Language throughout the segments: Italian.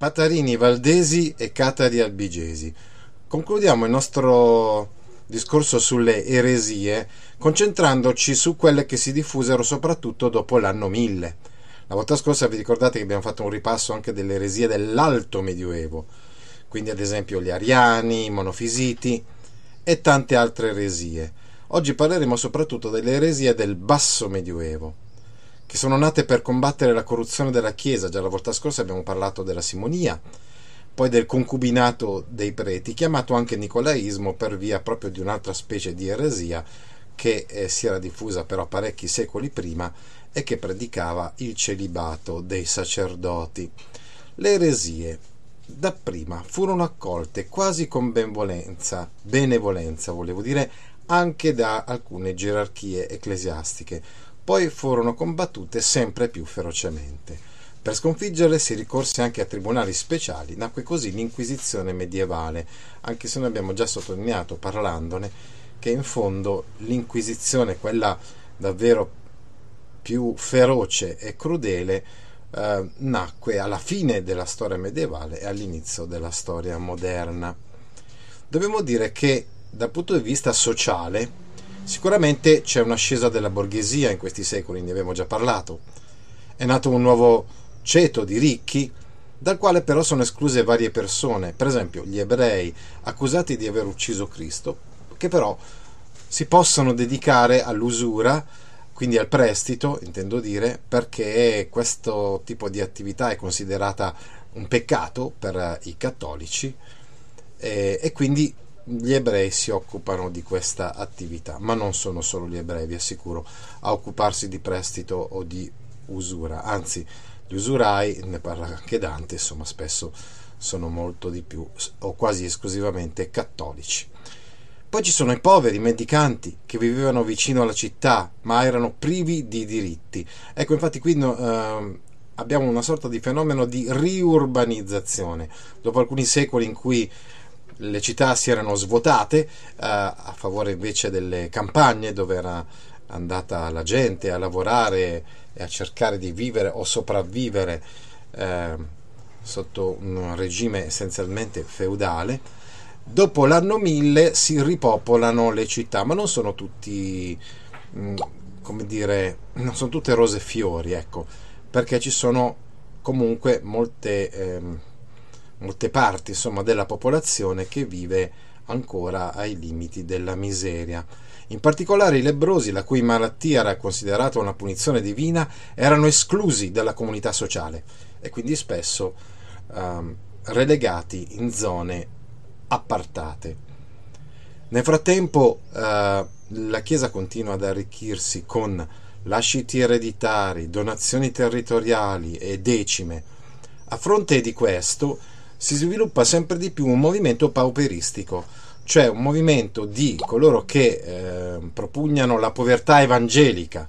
Patarini Valdesi e Catari Albigesi. Concludiamo il nostro discorso sulle eresie concentrandoci su quelle che si diffusero soprattutto dopo l'anno 1000. La volta scorsa vi ricordate che abbiamo fatto un ripasso anche delle eresie dell'Alto Medioevo, quindi ad esempio gli ariani, i monofisiti e tante altre eresie. Oggi parleremo soprattutto delle eresie del Basso Medioevo che sono nate per combattere la corruzione della Chiesa. Già la volta scorsa abbiamo parlato della simonia, poi del concubinato dei preti, chiamato anche nicolaismo per via proprio di un'altra specie di eresia che eh, si era diffusa però parecchi secoli prima e che predicava il celibato dei sacerdoti. Le eresie dapprima furono accolte quasi con benevolenza, benevolenza volevo dire, anche da alcune gerarchie ecclesiastiche, poi furono combattute sempre più ferocemente. Per sconfiggerle si ricorse anche a tribunali speciali, nacque così l'Inquisizione medievale, anche se noi abbiamo già sottolineato parlandone che in fondo l'Inquisizione, quella davvero più feroce e crudele, eh, nacque alla fine della storia medievale e all'inizio della storia moderna. Dobbiamo dire che dal punto di vista sociale Sicuramente c'è un'ascesa della borghesia in questi secoli, ne abbiamo già parlato. È nato un nuovo ceto di ricchi, dal quale però sono escluse varie persone, per esempio gli ebrei, accusati di aver ucciso Cristo, che però si possono dedicare all'usura, quindi al prestito, intendo dire, perché questo tipo di attività è considerata un peccato per i cattolici e, eh, e quindi gli ebrei si occupano di questa attività, ma non sono solo gli ebrei, vi assicuro, a occuparsi di prestito o di usura, anzi gli usurai, ne parla anche Dante, insomma spesso sono molto di più o quasi esclusivamente cattolici. Poi ci sono i poveri, i mendicanti, che vivevano vicino alla città, ma erano privi di diritti. Ecco, infatti qui eh, abbiamo una sorta di fenomeno di riurbanizzazione. Dopo alcuni secoli in cui le città si erano svuotate eh, a favore invece delle campagne dove era andata la gente a lavorare e a cercare di vivere o sopravvivere eh, sotto un regime essenzialmente feudale. Dopo l'anno 1000 si ripopolano le città, ma non sono tutti, mm, come dire, non sono tutte rose e fiori, ecco, perché ci sono comunque molte... Ehm, molte parti insomma, della popolazione che vive ancora ai limiti della miseria. In particolare i lebrosi, la cui malattia era considerata una punizione divina, erano esclusi dalla comunità sociale e quindi spesso um, relegati in zone appartate. Nel frattempo uh, la Chiesa continua ad arricchirsi con lasciti ereditari, donazioni territoriali e decime. A fronte di questo, si sviluppa sempre di più un movimento pauperistico, cioè un movimento di coloro che eh, propugnano la povertà evangelica.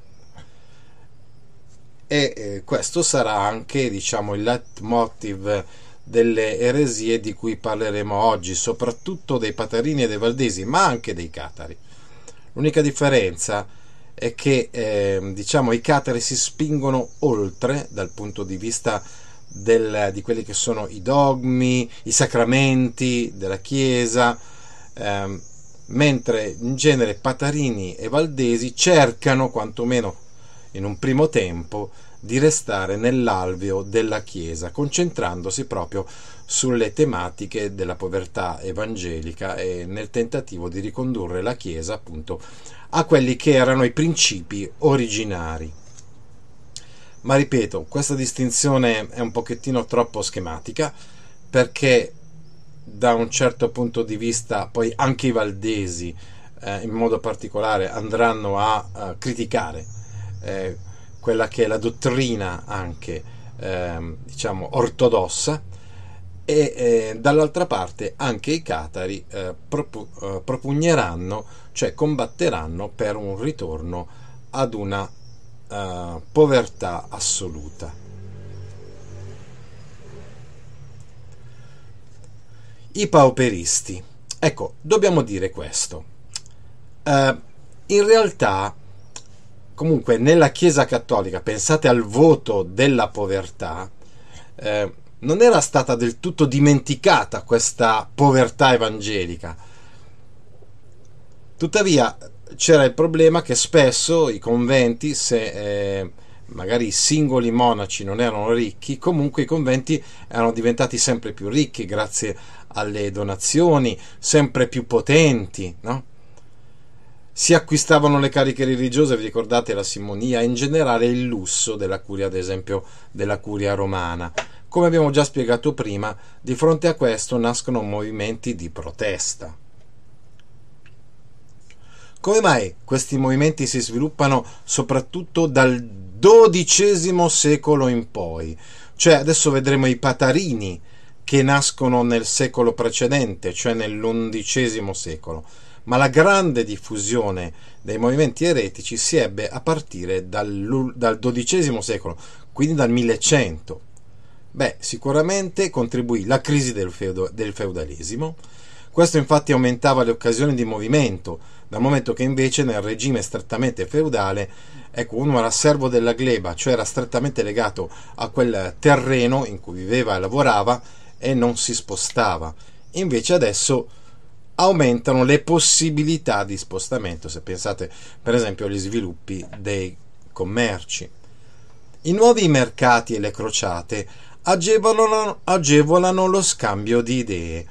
E eh, questo sarà anche diciamo, il leitmotiv delle eresie di cui parleremo oggi, soprattutto dei patarini e dei valdesi, ma anche dei catari. L'unica differenza è che eh, diciamo, i catari si spingono oltre dal punto di vista del, di quelli che sono i dogmi, i sacramenti della Chiesa, ehm, mentre in genere Patarini e Valdesi cercano, quantomeno in un primo tempo, di restare nell'alveo della Chiesa, concentrandosi proprio sulle tematiche della povertà evangelica e nel tentativo di ricondurre la Chiesa appunto a quelli che erano i principi originari ma ripeto, questa distinzione è un pochettino troppo schematica perché da un certo punto di vista poi anche i valdesi eh, in modo particolare andranno a, a eh, criticare eh, quella che è la dottrina anche eh, diciamo ortodossa e eh, dall'altra parte anche i catari eh, propu- propugneranno cioè combatteranno per un ritorno ad una uh, povertà assoluta. I pauperisti. Ecco, dobbiamo dire questo. Uh, in realtà, comunque, nella Chiesa Cattolica, pensate al voto della povertà, uh, non era stata del tutto dimenticata questa povertà evangelica. Tuttavia, c'era il problema che spesso i conventi, se eh, magari i singoli monaci non erano ricchi, comunque i conventi erano diventati sempre più ricchi grazie alle donazioni, sempre più potenti, no? Si acquistavano le cariche religiose, vi ricordate la simonia, in generale il lusso della curia, ad esempio, della curia romana. Come abbiamo già spiegato prima, di fronte a questo nascono movimenti di protesta come mai questi movimenti si sviluppano soprattutto dal XII secolo in poi? Cioè adesso vedremo i patarini che nascono nel secolo precedente, cioè nell'undicesimo secolo, ma la grande diffusione dei movimenti eretici si ebbe a partire dal, XII secolo, quindi dal 1100. Beh, sicuramente contribuì la crisi del, feudo, del feudalesimo, questo infatti aumentava le occasioni di movimento, dal momento che invece nel regime strettamente feudale ecco, uno era servo della gleba, cioè era strettamente legato a quel terreno in cui viveva e lavorava e non si spostava. Invece adesso aumentano le possibilità di spostamento, se pensate per esempio agli sviluppi dei commerci. I nuovi mercati e le crociate agevolano, agevolano lo scambio di idee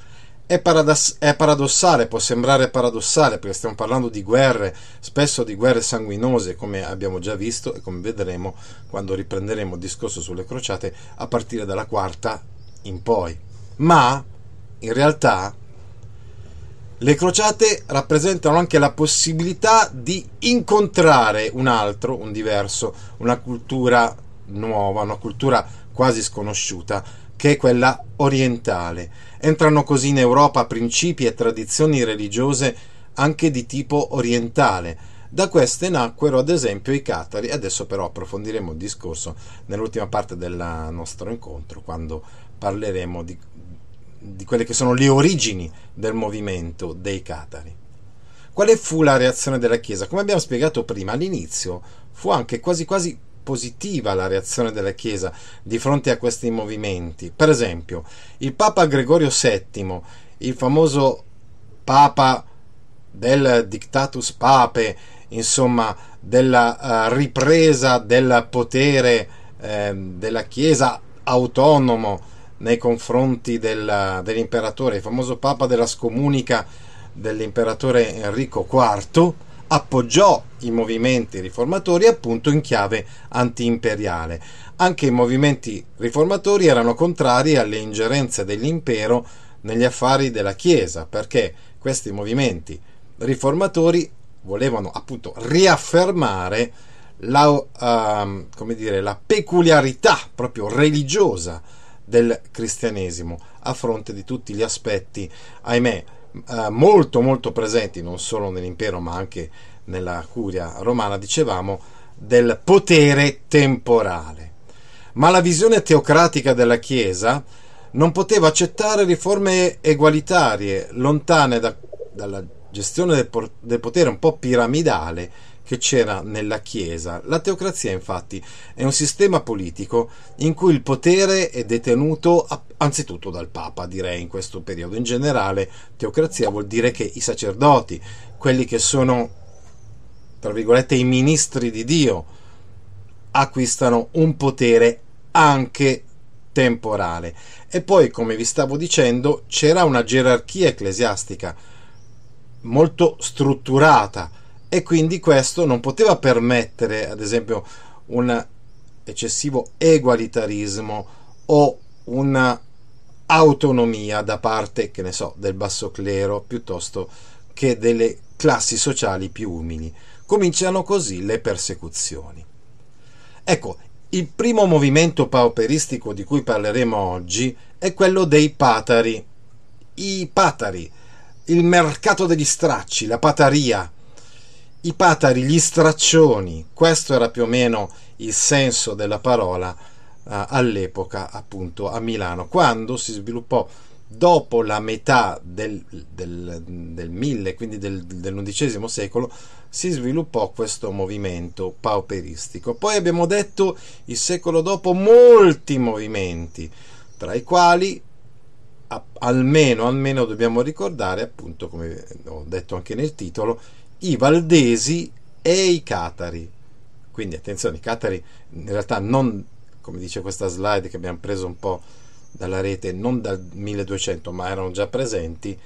è, paradoss- è, paradossale, può sembrare paradossale perché stiamo parlando di guerre, spesso di guerre sanguinose come abbiamo già visto e come vedremo quando riprenderemo il discorso sulle crociate a partire dalla quarta in poi. Ma in realtà le crociate rappresentano anche la possibilità di incontrare un altro, un diverso, una cultura nuova, una cultura quasi sconosciuta, che è quella orientale Entrano così in Europa principi e tradizioni religiose anche di tipo orientale. Da queste nacquero ad esempio i catari, adesso però approfondiremo il discorso nell'ultima parte del nostro incontro quando parleremo di, di quelle che sono le origini del movimento dei catari. Quale fu la reazione della Chiesa? Come abbiamo spiegato prima, all'inizio fu anche quasi quasi positiva la reazione della Chiesa di fronte a questi movimenti. Per esempio, il Papa Gregorio VII, il famoso Papa del dictatus pape, insomma, della uh, ripresa del potere eh, della Chiesa autonomo nei confronti del, dell'imperatore, il famoso Papa della scomunica dell'imperatore Enrico IV, appoggiò i movimenti riformatori appunto in chiave antiimperiale. Anche i movimenti riformatori erano contrari alle ingerenze dell'impero negli affari della Chiesa, perché questi movimenti riformatori volevano appunto riaffermare la, uh, dire, la peculiarità proprio religiosa del cristianesimo a fronte di tutti gli aspetti, ahimè, eh, molto molto presenti non solo nell'impero ma anche nella curia romana, dicevamo, del potere temporale. Ma la visione teocratica della Chiesa non poteva accettare riforme egualitarie, lontane da, dalla gestione del, del potere un po' piramidale che c'era nella Chiesa. La teocrazia, infatti, è un sistema politico in cui il potere è detenuto anzitutto dal Papa, direi in questo periodo. In generale, teocrazia vuol dire che i sacerdoti, quelli che sono, tra virgolette, i ministri di Dio, acquistano un potere anche temporale. E poi, come vi stavo dicendo, c'era una gerarchia ecclesiastica molto strutturata e quindi questo non poteva permettere ad esempio un eccessivo egualitarismo o un'autonomia da parte, che ne so, del basso clero piuttosto che delle classi sociali più umili. Cominciano così le persecuzioni. Ecco, il primo movimento pauperistico di cui parleremo oggi è quello dei patari. I patari, il mercato degli stracci, la pataria, i patari, gli straccioni, questo era più o meno il senso della parola eh, all'epoca appunto a Milano, quando si sviluppò dopo la metà del, del, del 1000, quindi del, dell'undicesimo secolo, si sviluppò questo movimento pauperistico. Poi abbiamo detto il secolo dopo molti movimenti, tra i quali almeno, almeno dobbiamo ricordare appunto come ho detto anche nel titolo i Valdesi e i Catari. Quindi attenzione, i Catari in realtà non, come dice questa slide che abbiamo preso un po' dalla rete, non dal 1200, ma erano già presenti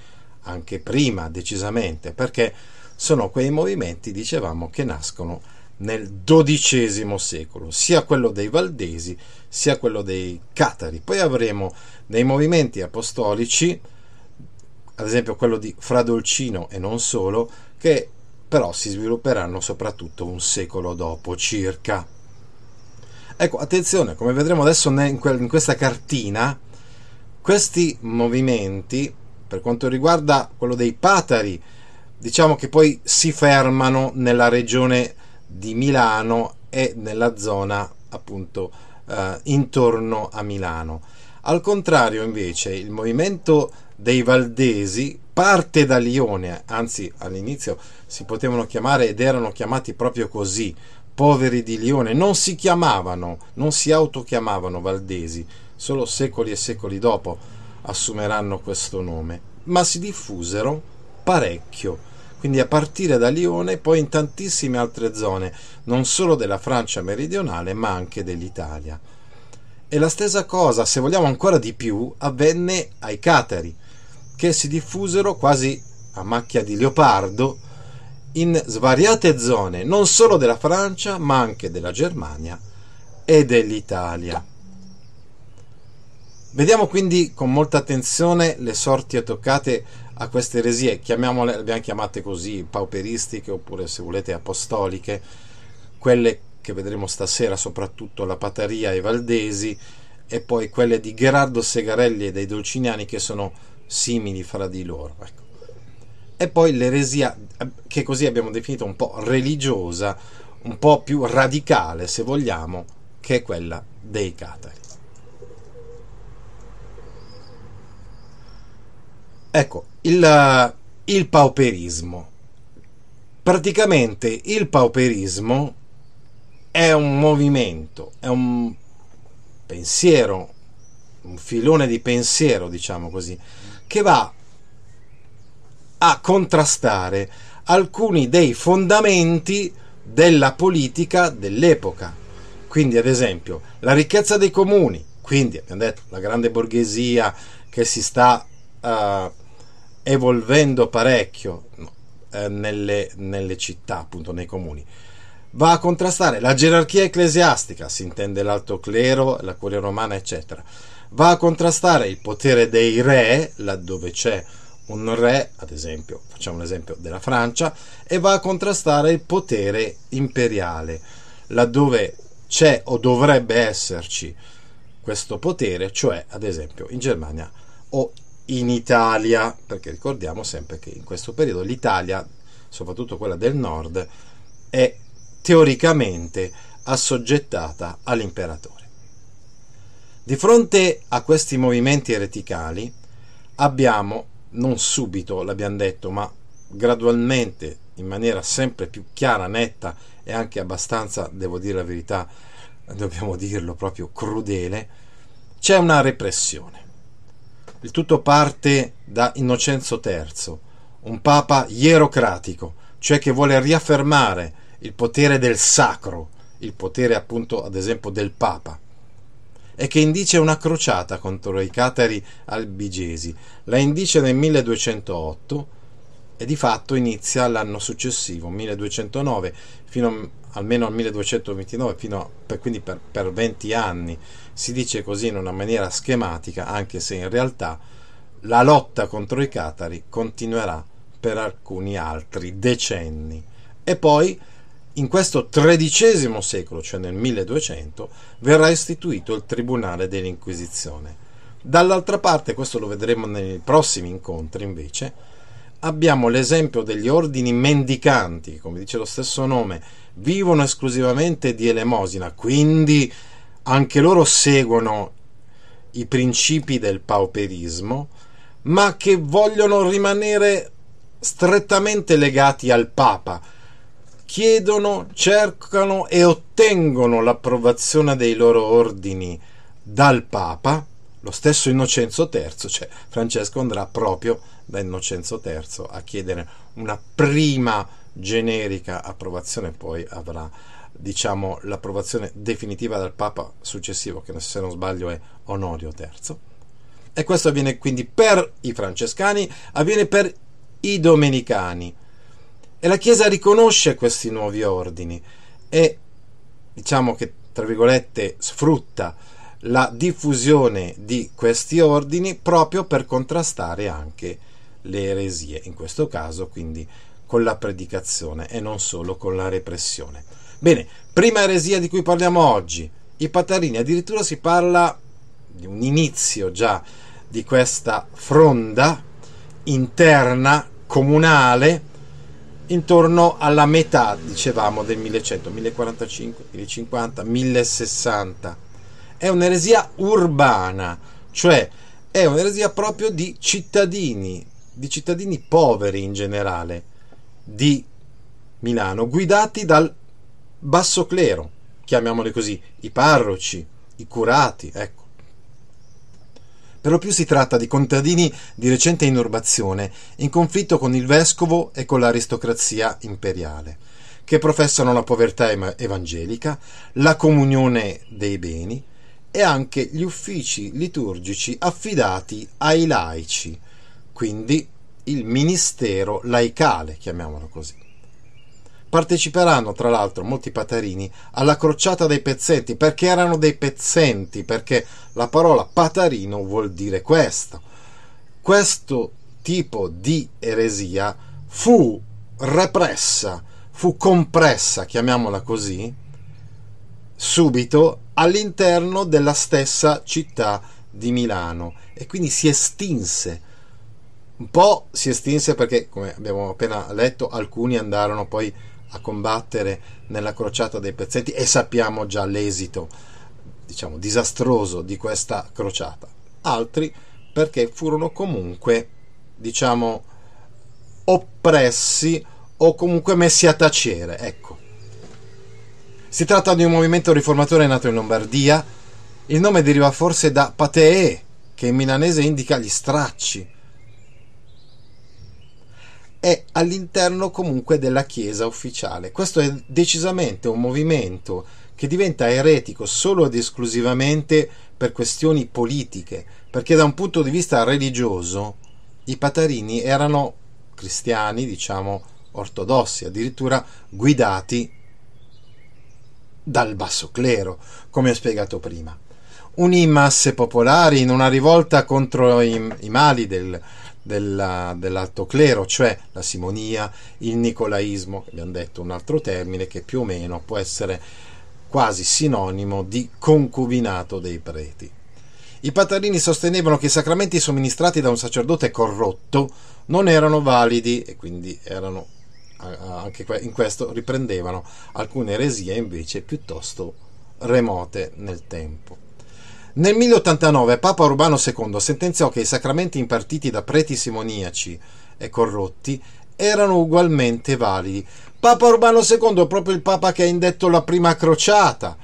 anche prima decisamente, perché sono quei movimenti, dicevamo, che nascono nel XII secolo, sia quello dei Valdesi sia quello dei Catari. Poi avremo dei movimenti apostolici, ad esempio quello di Fra Dolcino e non solo, che però si svilupperanno soprattutto un secolo dopo circa. Ecco, attenzione, come vedremo adesso in questa cartina, questi movimenti, per quanto riguarda quello dei Patari, diciamo che poi si fermano nella regione di Milano e nella zona appunto eh, intorno a Milano al contrario, invece, il movimento dei Valdesi parte da Lione, anzi all'inizio si potevano chiamare ed erano chiamati proprio così, poveri di Lione, non si chiamavano, non si autochiamavano Valdesi, solo secoli e secoli dopo assumeranno questo nome, ma si diffusero parecchio. Quindi a partire da Lione, poi in tantissime altre zone, non solo della Francia meridionale, ma anche dell'Italia. E la stessa cosa, se vogliamo ancora di più, avvenne ai catari, che si diffusero quasi a macchia di leopardo in svariate zone, non solo della Francia, ma anche della Germania e dell'Italia. Vediamo quindi con molta attenzione le sorti toccate a queste eresie, chiamiamole, le abbiamo chiamate così, pauperistiche oppure se volete apostoliche, quelle che vedremo stasera, soprattutto la Pataria e i Valdesi, e poi quelle di Gerardo Segarelli e dei Dolciniani che sono simili fra di loro. Ecco. E poi l'eresia, che così abbiamo definito un po' religiosa, un po' più radicale, se vogliamo, che è quella dei catari. Ecco, il, il pauperismo. Praticamente il pauperismo è un movimento, è un pensiero, un filone di pensiero, diciamo così, che va a contrastare alcuni dei fondamenti della politica dell'epoca. Quindi, ad esempio, la ricchezza dei comuni, quindi abbiamo detto la grande borghesia che si sta uh, evolvendo parecchio no, eh, nelle, nelle città, appunto nei comuni va a contrastare la gerarchia ecclesiastica, si intende l'alto clero, la curia romana, eccetera, va a contrastare il potere dei re, laddove c'è un re, ad esempio, facciamo l'esempio della Francia, e va a contrastare il potere imperiale, laddove c'è o dovrebbe esserci questo potere, cioè ad esempio in Germania o in Italia, perché ricordiamo sempre che in questo periodo l'Italia, soprattutto quella del nord, è teoricamente assoggettata all'imperatore. Di fronte a questi movimenti ereticali abbiamo, non subito l'abbiamo detto, ma gradualmente, in maniera sempre più chiara, netta e anche abbastanza, devo dire la verità, dobbiamo dirlo proprio crudele, c'è una repressione. Il tutto parte da Innocenzo III, un papa ierocratico, cioè che vuole riaffermare il potere del sacro, il potere appunto ad esempio del Papa, e che indice una crociata contro i catari albigesi. La indice nel 1208 e di fatto inizia l'anno successivo, 1209, fino a almeno al 1229, fino per, quindi per, per, 20 anni, si dice così in una maniera schematica, anche se in realtà la lotta contro i catari continuerà per alcuni altri decenni. E poi in questo XIII secolo, cioè nel 1200, verrà istituito il Tribunale dell'Inquisizione. Dall'altra parte, questo lo vedremo nei prossimi incontri invece, abbiamo l'esempio degli ordini mendicanti, come dice lo stesso nome, vivono esclusivamente di elemosina, quindi anche loro seguono i principi del pauperismo, ma che vogliono rimanere strettamente legati al Papa, chiedono, cercano e ottengono l'approvazione dei loro ordini dal Papa, lo stesso Innocenzo III, cioè Francesco andrà proprio da Innocenzo III a chiedere una prima generica approvazione, poi avrà diciamo l'approvazione definitiva dal Papa successivo, che se non sbaglio è Onorio III. E questo avviene quindi per i francescani, avviene per i domenicani, e la Chiesa riconosce questi nuovi ordini e diciamo che, tra virgolette, sfrutta la diffusione di questi ordini proprio per contrastare anche le eresie, in questo caso quindi con la predicazione e non solo con la repressione. Bene, prima eresia di cui parliamo oggi, i patarini, addirittura si parla di un inizio già di questa fronda interna comunale intorno alla metà, dicevamo, del 1100, 1045, 1050, 1060. È un'eresia urbana, cioè è un'eresia proprio di cittadini, di cittadini poveri in generale, di Milano, guidati dal basso clero, chiamiamoli così, i parroci, i curati, ecco. Per lo più si tratta di contadini di recente inurbazione, in conflitto con il vescovo e con l'aristocrazia imperiale, che professano la povertà evangelica, la comunione dei beni e anche gli uffici liturgici affidati ai laici, quindi il ministero laicale, chiamiamolo così. Parteciperanno, tra l'altro, molti patarini alla crociata dei pezzenti, perché erano dei pezzenti, perché la parola patarino vuol dire questo. Questo tipo di eresia fu repressa, fu compressa, chiamiamola così, subito all'interno della stessa città di Milano e quindi si estinse. Un po' si estinse perché, come abbiamo appena letto, alcuni andarono poi a combattere nella crociata dei pezzetti e sappiamo già l'esito, diciamo, disastroso di questa crociata. Altri perché furono comunque, diciamo, oppressi o comunque messi a tacere, ecco. Si tratta di un movimento riformatore nato in Lombardia. Il nome deriva forse da patee, che in milanese indica gli stracci, è all'interno comunque della Chiesa ufficiale. Questo è decisamente un movimento che diventa eretico solo ed esclusivamente per questioni politiche, perché da un punto di vista religioso i patarini erano cristiani, diciamo, ortodossi, addirittura guidati dal basso clero, come ho spiegato prima. Unì masse popolari in una rivolta contro i, i mali del, della, dell'alto clero, cioè la simonia, il nicolaismo, che abbiamo detto un altro termine che più o meno può essere quasi sinonimo di concubinato dei preti. I patarini sostenevano che i sacramenti somministrati da un sacerdote corrotto non erano validi e quindi erano anche in questo riprendevano alcune eresie invece piuttosto remote nel tempo. Nel 1089 Papa Urbano II sentenziò che i sacramenti impartiti da preti simoniaci e corrotti erano ugualmente validi. Papa Urbano II è proprio il Papa che ha indetto la prima crociata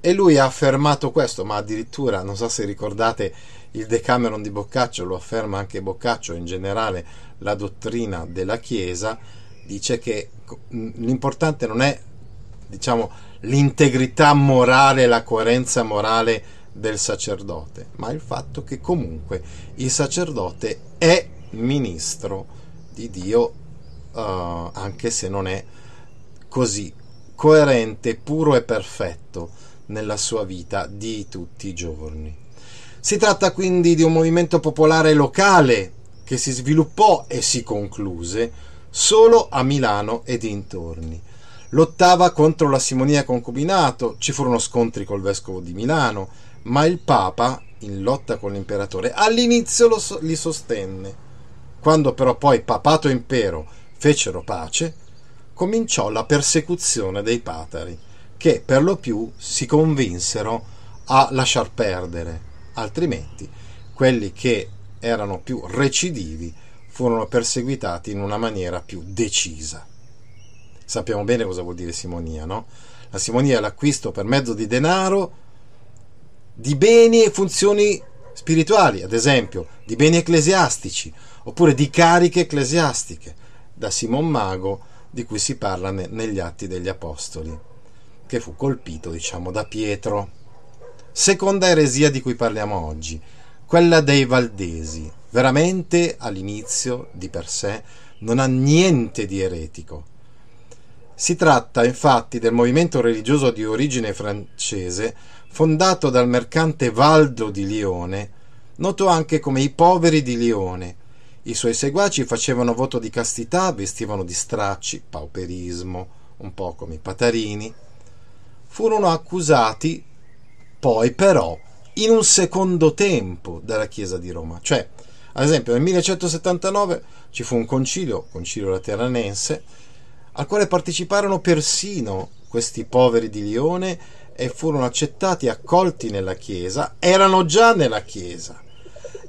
e lui ha affermato questo, ma addirittura, non so se ricordate, il Decameron di Boccaccio lo afferma anche Boccaccio, in generale la dottrina della Chiesa dice che l'importante non è diciamo, l'integrità morale, la coerenza morale del sacerdote, ma il fatto che comunque il sacerdote è ministro di Dio, eh, anche se non è così coerente, puro e perfetto nella sua vita di tutti i giorni. Si tratta quindi di un movimento popolare locale che si sviluppò e si concluse solo a Milano e dintorni lottava contro la simonia concubinato, ci furono scontri col vescovo di Milano, ma il Papa, in lotta con l'imperatore, all'inizio so- li sostenne. Quando però poi papato e impero fecero pace, cominciò la persecuzione dei patari, che per lo più si convinsero a lasciar perdere, altrimenti quelli che erano più recidivi furono perseguitati in una maniera più decisa. Sappiamo bene cosa vuol dire simonia, no? La simonia è l'acquisto per mezzo di denaro di beni e funzioni spirituali, ad esempio, di beni ecclesiastici, oppure di cariche ecclesiastiche, da Simon Mago, di cui si parla negli Atti degli Apostoli, che fu colpito, diciamo, da Pietro. Seconda eresia di cui parliamo oggi, quella dei Valdesi, veramente all'inizio di per sé non ha niente di eretico. Si tratta infatti del movimento religioso di origine francese fondato dal mercante Valdo di Lione, noto anche come i poveri di Lione. I suoi seguaci facevano voto di castità, vestivano di stracci, pauperismo, un po' come i patarini. Furono accusati poi però in un secondo tempo dalla Chiesa di Roma. Cioè, ad esempio, nel 1179 ci fu un concilio, concilio lateranense, al quale parteciparono persino questi poveri di Lione e furono accettati e accolti nella Chiesa, erano già nella Chiesa.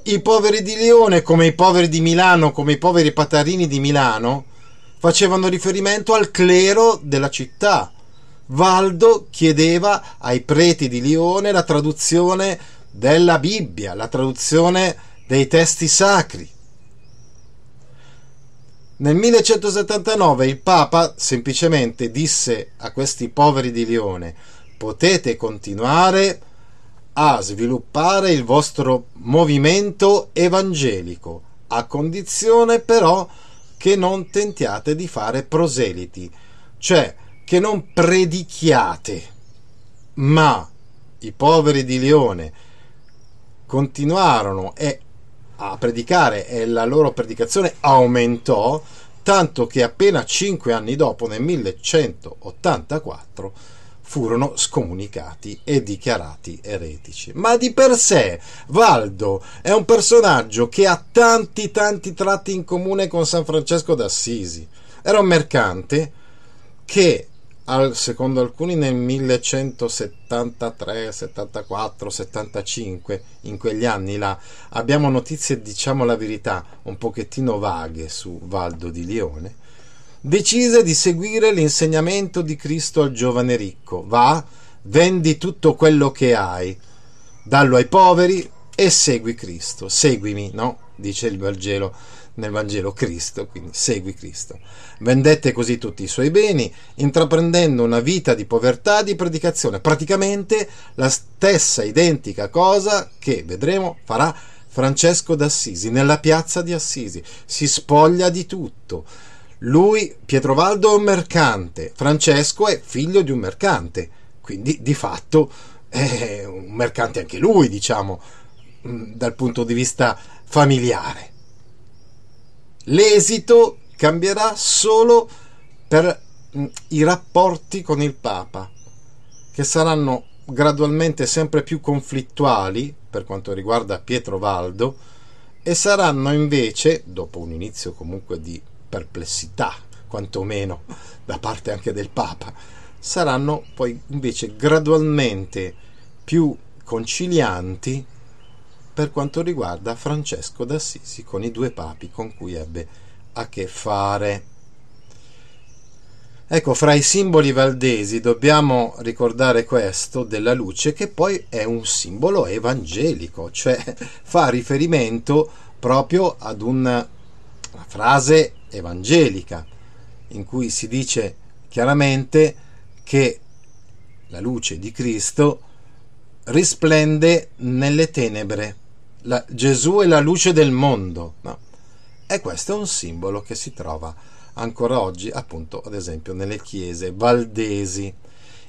I poveri di Lione, come i poveri di Milano, come i poveri patarini di Milano, facevano riferimento al clero della città. Valdo chiedeva ai preti di Lione la traduzione della Bibbia, la traduzione dei testi sacri. Nel 1179 il Papa semplicemente disse a questi poveri di Lione potete continuare a sviluppare il vostro movimento evangelico, a condizione però che non tentiate di fare proseliti, cioè che non predichiate, ma i poveri di Lione continuarono a predicare e la loro predicazione aumentò, tanto che appena cinque anni dopo, nel 1184, furono scomunicati e dichiarati eretici. Ma di per sé Valdo è un personaggio che ha tanti tanti tratti in comune con San Francesco d'Assisi. Era un mercante che secondo alcuni nel 1173, 74, 75, in quegli anni là, abbiamo notizie, diciamo la verità, un pochettino vaghe su Valdo di Lione, decise di seguire l'insegnamento di Cristo al giovane ricco. Va, vendi tutto quello che hai, dallo ai poveri e segui Cristo. Seguimi, no? Dice il Vangelo nel Vangelo Cristo, quindi segui Cristo. Vendette così tutti i suoi beni, intraprendendo una vita di povertà e di predicazione, praticamente la stessa identica cosa che vedremo farà Francesco d'Assisi nella piazza di Assisi. Si spoglia di tutto, lui, Pietrovaldo, è un mercante, Francesco è figlio di un mercante, quindi di fatto è un mercante anche lui, diciamo, mm, dal punto di vista familiare. L'esito cambierà solo per mm, i rapporti con il Papa, che saranno gradualmente sempre più conflittuali per quanto riguarda Pietro Valdo e saranno invece, dopo un inizio comunque di perplessità, quantomeno da parte anche del Papa, saranno poi invece gradualmente più concilianti per quanto riguarda Francesco d'Assisi con i due papi con cui ebbe a che fare. Ecco, fra i simboli valdesi dobbiamo ricordare questo della luce che poi è un simbolo evangelico, cioè fa riferimento proprio ad un la frase evangelica in cui si dice chiaramente che la luce di Cristo risplende nelle tenebre. La, Gesù è la luce del mondo. No. E questo è un simbolo che si trova ancora oggi, appunto, ad esempio, nelle chiese valdesi.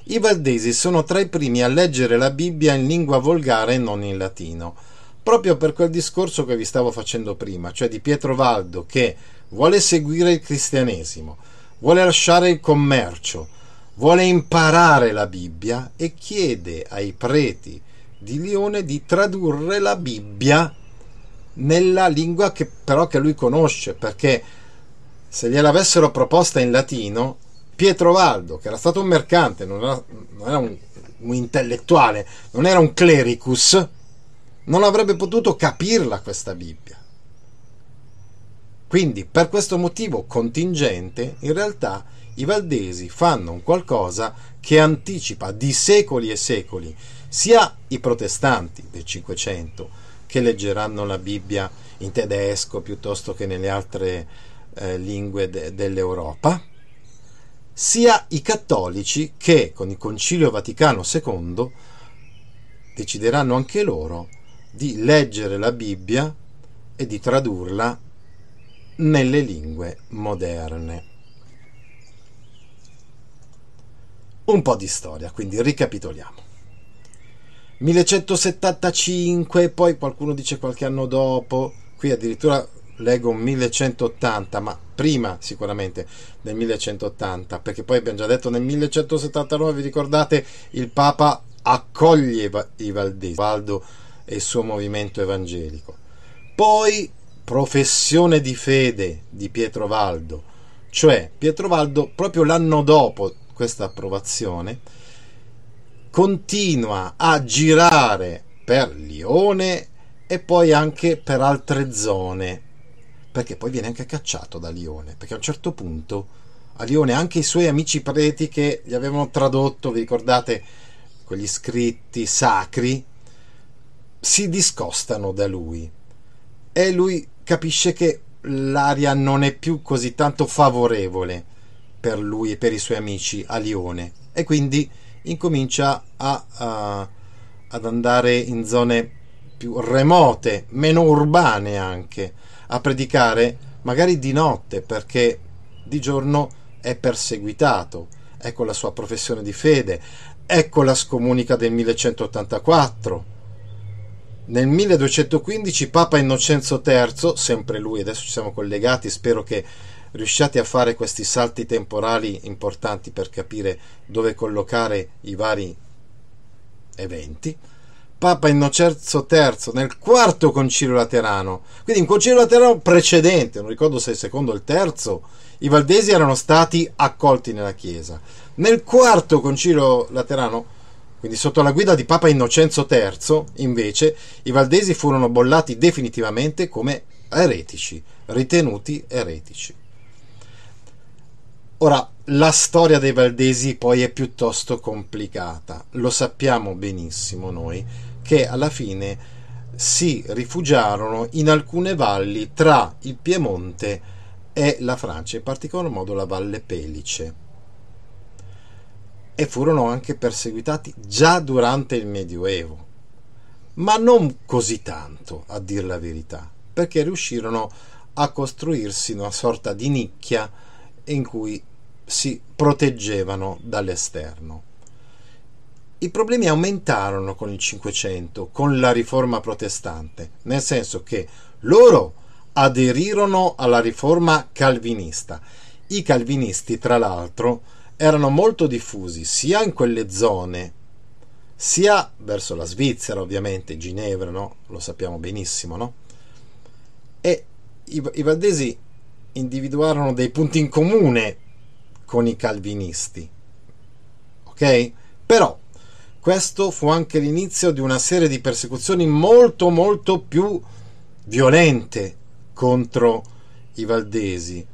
I valdesi sono tra i primi a leggere la Bibbia in lingua volgare e non in latino proprio per quel discorso che vi stavo facendo prima, cioè di Pietro Valdo che vuole seguire il cristianesimo, vuole lasciare il commercio, vuole imparare la Bibbia e chiede ai preti di Lione di tradurre la Bibbia nella lingua che però che lui conosce, perché se gliel'avessero proposta in latino, Pietro Valdo, che era stato un mercante, non era, non era un, un intellettuale, non era un clericus, non avrebbe potuto capirla questa Bibbia. Quindi, per questo motivo contingente, in realtà i valdesi fanno un qualcosa che anticipa di secoli e secoli sia i protestanti del Cinquecento che leggeranno la Bibbia in tedesco piuttosto che nelle altre eh, lingue de- dell'Europa, sia i cattolici che con il Concilio Vaticano II decideranno anche loro di leggere la Bibbia e di tradurla nelle lingue moderne. Un po' di storia, quindi ricapitoliamo. 1175, poi qualcuno dice qualche anno dopo, qui addirittura leggo 1180, ma prima sicuramente del 1180, perché poi abbiamo già detto nel 1179, vi ricordate, il Papa accoglie i Valdesi, Valdo e il suo movimento evangelico. Poi professione di fede di Pietro Valdo, cioè Pietro Valdo proprio l'anno dopo questa approvazione continua a girare per Lione e poi anche per altre zone, perché poi viene anche cacciato da Lione, perché a un certo punto a Lione anche i suoi amici preti che gli avevano tradotto, vi ricordate, quegli scritti sacri si discostano da lui e lui capisce che l'aria non è più così tanto favorevole per lui e per i suoi amici a Lione e quindi incomincia a, a, ad andare in zone più remote, meno urbane anche, a predicare magari di notte perché di giorno è perseguitato. Ecco la sua professione di fede, ecco la scomunica del 1184 nel 1215 Papa Innocenzo III, sempre lui, adesso ci siamo collegati, spero che riusciate a fare questi salti temporali importanti per capire dove collocare i vari eventi. Papa Innocenzo III nel quarto concilio laterano, quindi un concilio laterano precedente, non ricordo se il secondo o il terzo, i Valdesi erano stati accolti nella Chiesa. Nel quarto concilio laterano quindi sotto la guida di Papa Innocenzo III, invece, i valdesi furono bollati definitivamente come eretici, ritenuti eretici. Ora, la storia dei valdesi poi è piuttosto complicata, lo sappiamo benissimo noi, che alla fine si rifugiarono in alcune valli tra il Piemonte e la Francia, in particolar modo la Valle Pelice e furono anche perseguitati già durante il Medioevo, ma non così tanto, a dir la verità, perché riuscirono a costruirsi una sorta di nicchia in cui si proteggevano dall'esterno. I problemi aumentarono con il Cinquecento, con la riforma protestante, nel senso che loro aderirono alla riforma calvinista. I calvinisti, tra l'altro, erano molto diffusi sia in quelle zone, sia verso la Svizzera, ovviamente, Ginevra, no? lo sappiamo benissimo, no? E i, i valdesi individuarono dei punti in comune con i calvinisti. Ok? Però questo fu anche l'inizio di una serie di persecuzioni molto molto più violente contro i valdesi.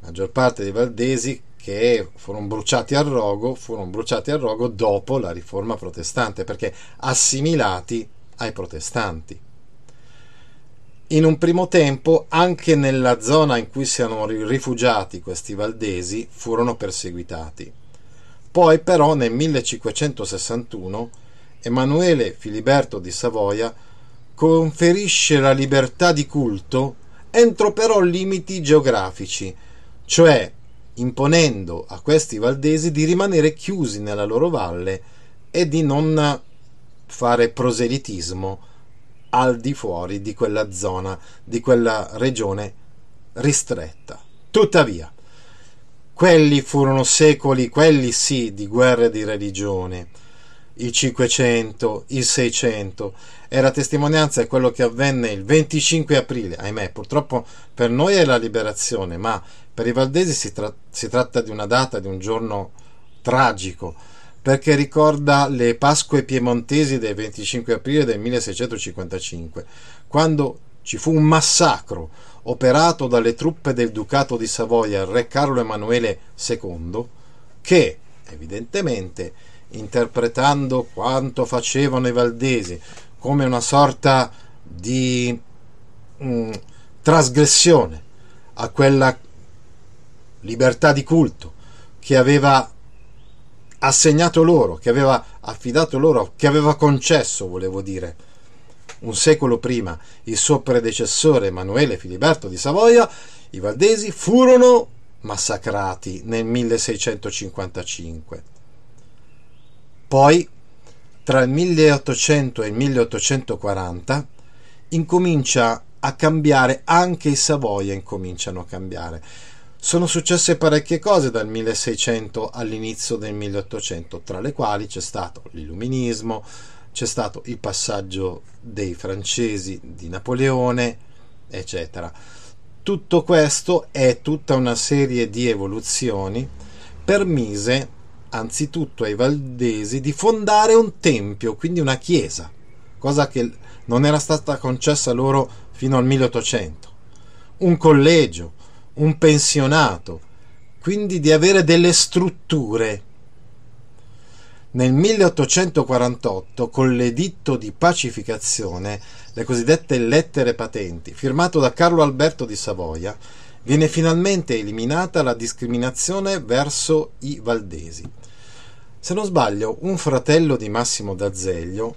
La maggior parte dei valdesi che furono bruciati al rogo, furono bruciati al rogo dopo la riforma protestante, perché assimilati ai protestanti. In un primo tempo, anche nella zona in cui si erano rifugiati questi valdesi, furono perseguitati. Poi però nel 1561 Emanuele Filiberto di Savoia conferisce la libertà di culto entro però limiti geografici, cioè imponendo a questi valdesi di rimanere chiusi nella loro valle e di non fare proselitismo al di fuori di quella zona, di quella regione ristretta. Tuttavia, quelli furono secoli, quelli sì, di guerre di religione. Il 500, il 600 e la testimonianza è quello che avvenne il 25 aprile. Ahimè, purtroppo per noi è la liberazione, ma per i valdesi si, tra- si tratta di una data, di un giorno tragico, perché ricorda le Pasque piemontesi del 25 aprile del 1655, quando ci fu un massacro operato dalle truppe del Ducato di Savoia al re Carlo Emanuele II, che evidentemente interpretando quanto facevano i valdesi come una sorta di mh, mm, trasgressione a quella libertà di culto che aveva assegnato loro, che aveva affidato loro, che aveva concesso, volevo dire, un secolo prima il suo predecessore Emanuele Filiberto di Savoia, i Valdesi furono massacrati nel 1655. Poi, tra il 1800 e il 1840, incomincia a cambiare, anche i Savoia incominciano a cambiare sono successe parecchie cose dal 1600 all'inizio del 1800, tra le quali c'è stato l'illuminismo, c'è stato il passaggio dei francesi di Napoleone, eccetera. Tutto questo e tutta una serie di evoluzioni permise anzitutto ai valdesi di fondare un tempio, quindi una chiesa, cosa che non era stata concessa loro fino al 1800, un collegio, un pensionato, quindi di avere delle strutture. Nel 1848, con l'editto di pacificazione, le cosiddette lettere patenti, firmato da Carlo Alberto di Savoia, viene finalmente eliminata la discriminazione verso i valdesi. Se non sbaglio, un fratello di Massimo d'Azeglio,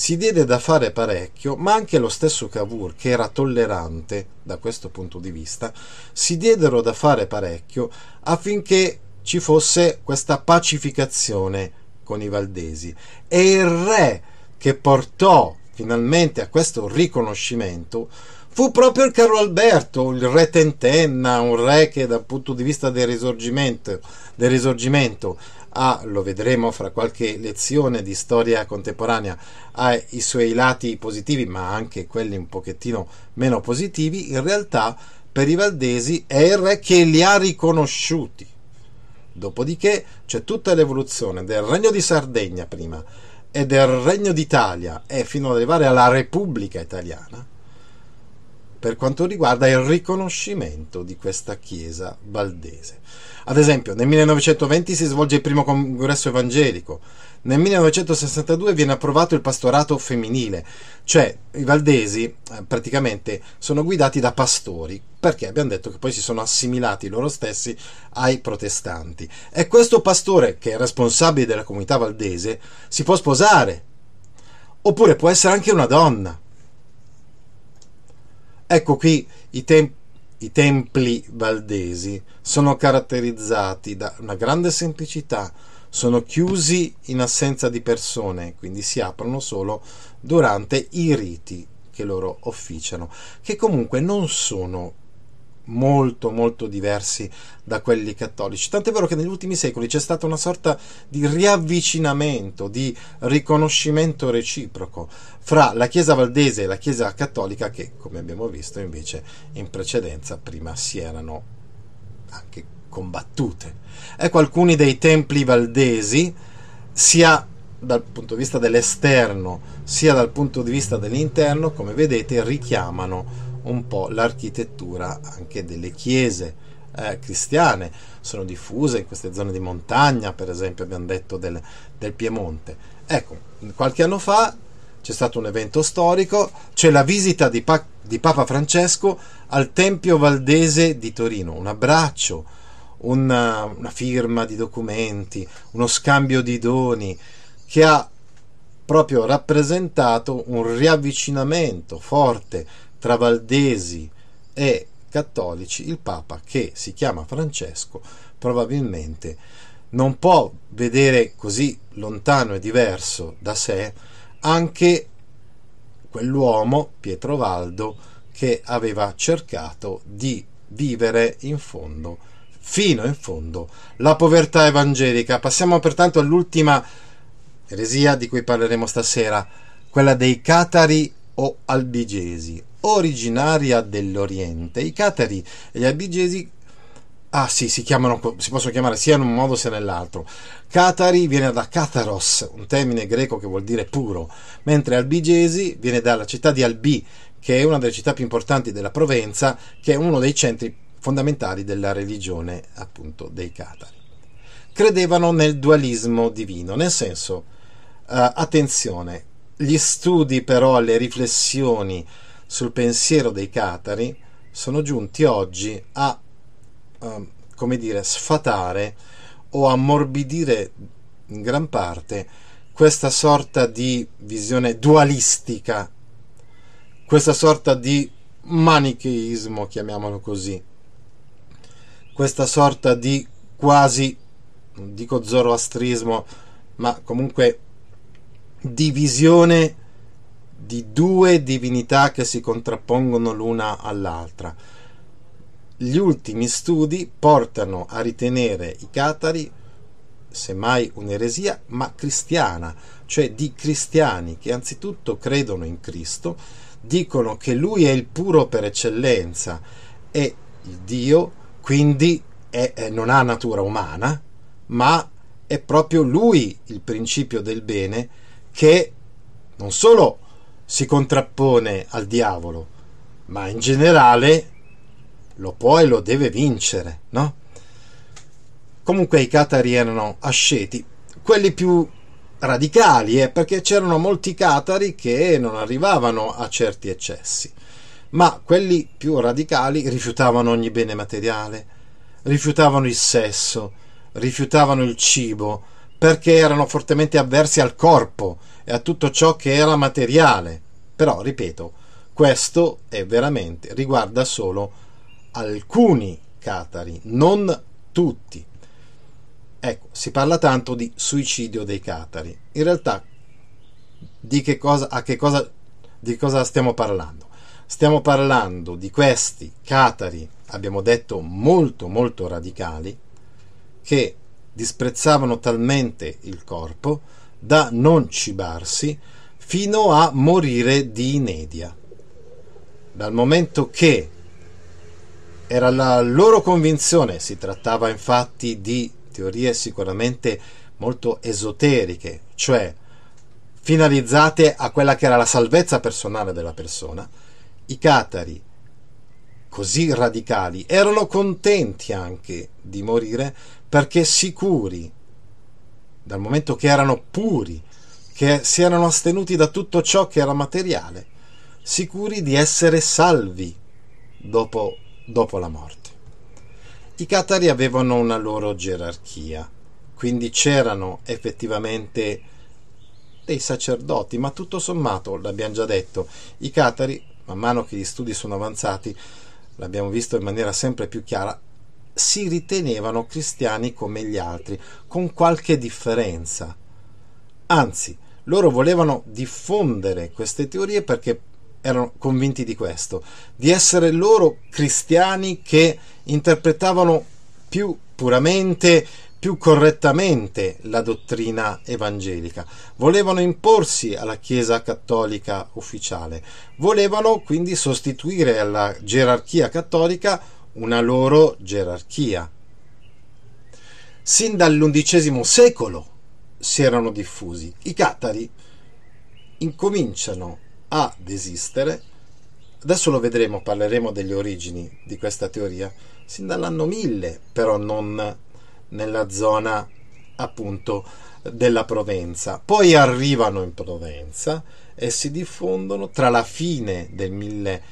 si diede da fare parecchio, ma anche lo stesso Cavour, che era tollerante da questo punto di vista, si diedero da fare parecchio affinché ci fosse questa pacificazione con i valdesi. E il re che portò finalmente a questo riconoscimento fu proprio il Carlo Alberto, il re Tentenna, un re che dal punto di vista del risorgimento, del risorgimento ha, ah, lo vedremo fra qualche lezione di storia contemporanea, ha i suoi lati positivi ma anche quelli un pochettino meno positivi, in realtà per i valdesi è il re che li ha riconosciuti. Dopodiché c'è tutta l'evoluzione del Regno di Sardegna prima e del Regno d'Italia e fino ad arrivare alla Repubblica italiana per quanto riguarda il riconoscimento di questa chiesa valdese. Ad esempio, nel 1920 si svolge il primo congresso evangelico, nel 1962 viene approvato il pastorato femminile, cioè i valdesi eh, praticamente sono guidati da pastori, perché abbiamo detto che poi si sono assimilati loro stessi ai protestanti. E questo pastore, che è responsabile della comunità valdese, si può sposare, oppure può essere anche una donna. Ecco qui i tempi i templi valdesi sono caratterizzati da una grande semplicità, sono chiusi in assenza di persone, quindi si aprono solo durante i riti che loro officiano, che comunque non sono molto molto diversi da quelli cattolici. Tant'è vero che negli ultimi secoli c'è stata una sorta di riavvicinamento, di riconoscimento reciproco fra la Chiesa valdese e la Chiesa cattolica che, come abbiamo visto invece in precedenza, prima si erano anche combattute. Ecco alcuni dei templi valdesi, sia dal punto di vista dell'esterno sia dal punto di vista dell'interno, come vedete, richiamano un po' l'architettura anche delle chiese eh, cristiane. Sono diffuse in queste zone di montagna, per esempio abbiamo detto del, del Piemonte. Ecco, qualche anno fa c'è stato un evento storico, c'è la visita di, pa- di, Papa Francesco al Tempio Valdese di Torino, un abbraccio, una, una firma di documenti, uno scambio di doni che ha proprio rappresentato un riavvicinamento forte tra valdesi e cattolici, il Papa, che si chiama Francesco, probabilmente non può vedere così lontano e diverso da sé anche quell'uomo, Pietro Valdo, che aveva cercato di vivere in fondo, fino in fondo, la povertà evangelica. Passiamo pertanto all'ultima eresia di cui parleremo stasera, quella dei catari o albigesi originaria dell'Oriente, i catari e gli Albigesi. Ah sì, si, chiamano, si possono chiamare sia in un modo sia nell'altro. Catari viene da Kataros, un termine greco che vuol dire puro, mentre Albigesi viene dalla città di Albi, che è una delle città più importanti della Provenza, che è uno dei centri fondamentali della religione appunto dei Catari. Credevano nel dualismo divino, nel senso, eh, attenzione, gli studi però, le riflessioni, sul pensiero dei catari sono giunti oggi a, um, come dire, sfatare o ammorbidire in gran parte questa sorta di visione dualistica, questa sorta di manicheismo, chiamiamolo così, questa sorta di quasi, non dico zoroastrismo, ma comunque divisione di due divinità che si contrappongono l'una all'altra. Gli ultimi studi portano a ritenere i catari semmai un'eresia, ma cristiana, cioè di cristiani che anzitutto credono in Cristo, dicono che lui è il puro per eccellenza e il Dio quindi è, è, non ha natura umana, ma è proprio lui il principio del bene che non solo si contrappone al diavolo, ma in generale lo può e lo deve vincere, no? Comunque i catari erano asceti, quelli più radicali, eh, perché c'erano molti catari che non arrivavano a certi eccessi, ma quelli più radicali rifiutavano ogni bene materiale, rifiutavano il sesso, rifiutavano il cibo, perché erano fortemente avversi al corpo, e a tutto ciò che era materiale. Però, ripeto, questo è veramente riguarda solo alcuni catari, non tutti. Ecco, si parla tanto di suicidio dei catari. In realtà di che cosa, a che cosa, di cosa stiamo parlando? Stiamo parlando di questi catari, abbiamo detto molto molto radicali, che disprezzavano talmente il corpo da non cibarsi fino a morire di inedia. Dal momento che era la loro convinzione, si trattava infatti di teorie sicuramente molto esoteriche, cioè finalizzate a quella che era la salvezza personale della persona, i catari così radicali erano contenti anche di morire perché sicuri dal momento che erano puri, che si erano astenuti da tutto ciò che era materiale, sicuri di essere salvi dopo, dopo la morte. I catari avevano una loro gerarchia, quindi c'erano effettivamente dei sacerdoti, ma tutto sommato, l'abbiamo già detto, i catari, man mano che gli studi sono avanzati, l'abbiamo visto in maniera sempre più chiara, si ritenevano cristiani come gli altri, con qualche differenza. Anzi, loro volevano diffondere queste teorie perché erano convinti di questo, di essere loro cristiani che interpretavano più puramente, più correttamente la dottrina evangelica. Volevano imporsi alla Chiesa cattolica ufficiale, volevano quindi sostituire alla gerarchia cattolica una loro gerarchia. Sin dall'undicesimo secolo si erano diffusi. I catari incominciano ad esistere, adesso lo vedremo, parleremo delle origini di questa teoria, sin dall'anno 1000, però non nella zona appunto della Provenza. Poi arrivano in Provenza e si diffondono tra la fine del 1000